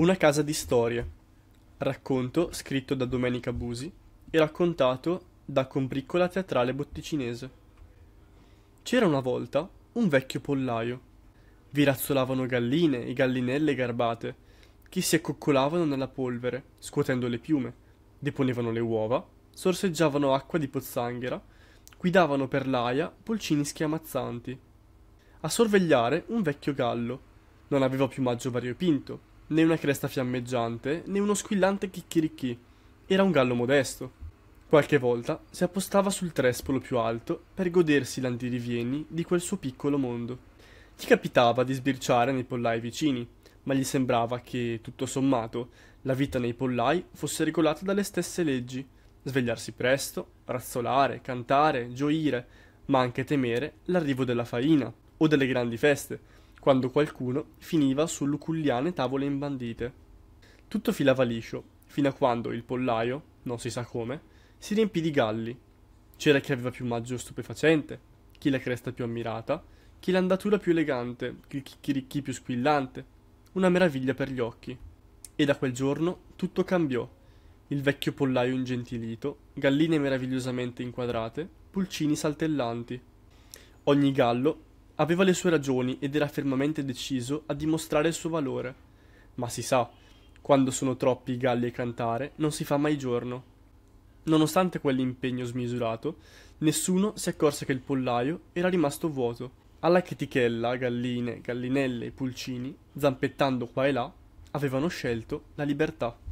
Una casa di storie. Racconto scritto da Domenica Busi e raccontato da Combriccola Teatrale Botticinese. C'era una volta un vecchio pollaio. Vi razzolavano galline e gallinelle garbate, che si accoccolavano nella polvere, scuotendo le piume, deponevano le uova, sorseggiavano acqua di pozzanghera, guidavano per l'aia pulcini schiamazzanti. A sorvegliare un vecchio gallo. Non aveva piumaggio variopinto, né una cresta fiammeggiante, né uno squillante chicchirichì. Era un gallo modesto. Qualche volta si appostava sul trespolo più alto per godersi l'andirivieni di quel suo piccolo mondo. Gli capitava di sbirciare nei pollai vicini, ma gli sembrava che, tutto sommato, la vita nei pollai fosse regolata dalle stesse leggi. Svegliarsi presto, razzolare, cantare, gioire, ma anche temere l'arrivo della faina o delle grandi feste, quando qualcuno finiva su luculliane tavole imbandite. Tutto filava liscio, fino a quando il pollaio, non si sa come, si riempì di galli. C'era chi aveva più maggio stupefacente, chi la cresta più ammirata, chi l'andatura più elegante, chi, chi, chi più squillante. Una meraviglia per gli occhi. E da quel giorno tutto cambiò. Il vecchio pollaio ingentilito, galline meravigliosamente inquadrate, pulcini saltellanti. Ogni gallo Aveva le sue ragioni ed era fermamente deciso a dimostrare il suo valore. Ma si sa, quando sono troppi i galli a cantare, non si fa mai giorno. Nonostante quell'impegno smisurato, nessuno si accorse che il pollaio era rimasto vuoto. Alla chetichella, galline, gallinelle e pulcini, zampettando qua e là, avevano scelto la libertà.